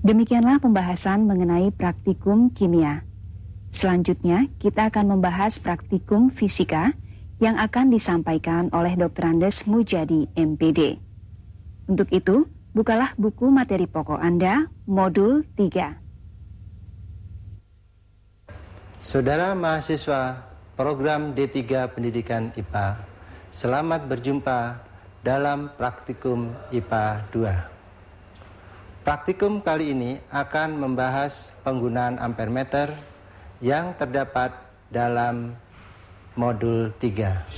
Demikianlah pembahasan mengenai praktikum kimia. Selanjutnya, kita akan membahas praktikum fisika yang akan disampaikan oleh Dr. Andes Mujadi, MPD. Untuk itu, bukalah buku materi pokok Anda, Modul 3. Saudara mahasiswa program D3 Pendidikan IPA, selamat berjumpa dalam praktikum IPA 2. Praktikum kali ini akan membahas penggunaan ampermeter yang terdapat dalam modul 3.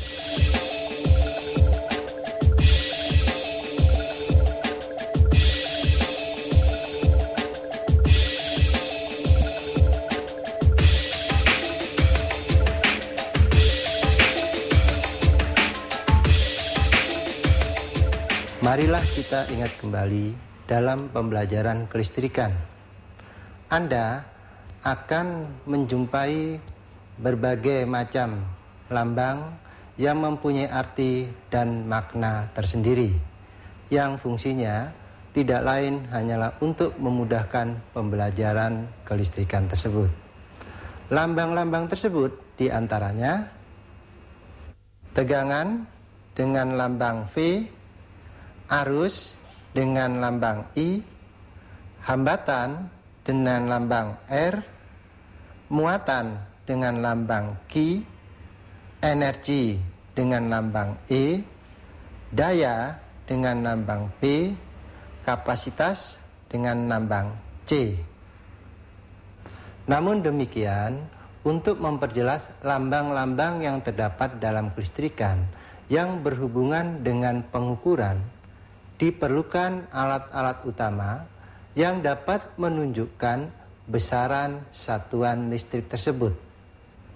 Marilah kita ingat kembali dalam pembelajaran kelistrikan. Anda akan menjumpai berbagai macam lambang yang mempunyai arti dan makna tersendiri yang fungsinya tidak lain hanyalah untuk memudahkan pembelajaran kelistrikan tersebut. Lambang-lambang tersebut diantaranya tegangan dengan lambang V, arus dengan lambang I, hambatan dengan lambang R, muatan dengan lambang Q, energi dengan lambang E, daya dengan lambang P, kapasitas dengan lambang C. Namun demikian, untuk memperjelas lambang-lambang yang terdapat dalam kelistrikan yang berhubungan dengan pengukuran diperlukan alat-alat utama yang dapat menunjukkan besaran satuan listrik tersebut.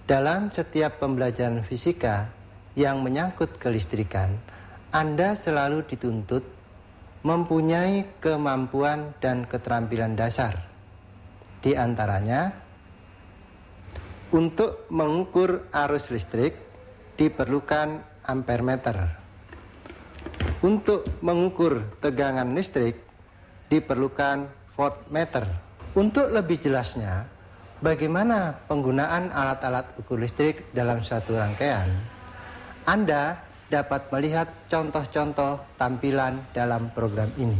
Dalam setiap pembelajaran fisika yang menyangkut kelistrikan, Anda selalu dituntut mempunyai kemampuan dan keterampilan dasar. Di antaranya, untuk mengukur arus listrik diperlukan ampermeter. Untuk mengukur tegangan listrik diperlukan voltmeter. Untuk lebih jelasnya, bagaimana penggunaan alat-alat ukur listrik dalam suatu rangkaian, Anda dapat melihat contoh-contoh tampilan dalam program ini.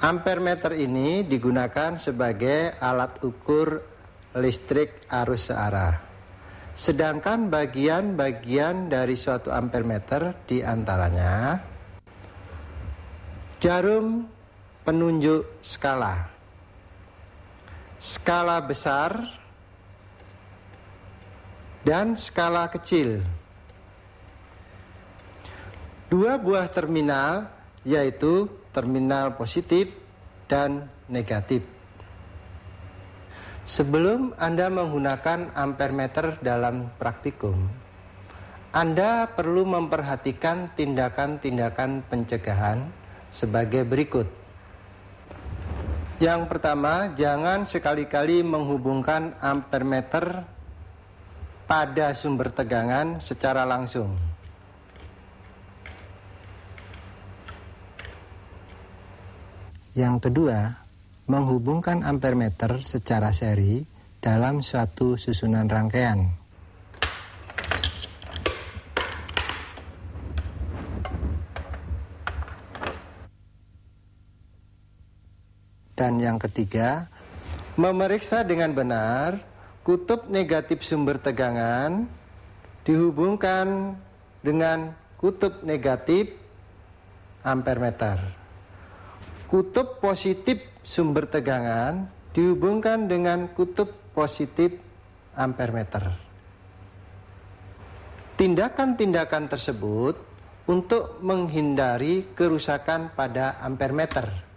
Ampermeter ini digunakan sebagai alat ukur listrik arus searah. Sedangkan bagian-bagian dari suatu ampermeter diantaranya jarum penunjuk skala, skala besar, dan skala kecil. Dua buah terminal yaitu terminal positif dan negatif. Sebelum Anda menggunakan ampermeter dalam praktikum, Anda perlu memperhatikan tindakan-tindakan pencegahan sebagai berikut. Yang pertama, jangan sekali-kali menghubungkan ampermeter pada sumber tegangan secara langsung. Yang kedua, menghubungkan ampermeter secara seri dalam suatu susunan rangkaian. Dan yang ketiga, memeriksa dengan benar kutub negatif sumber tegangan dihubungkan dengan kutub negatif ampermeter kutub positif sumber tegangan dihubungkan dengan kutub positif ampermeter. Tindakan-tindakan tersebut untuk menghindari kerusakan pada ampermeter.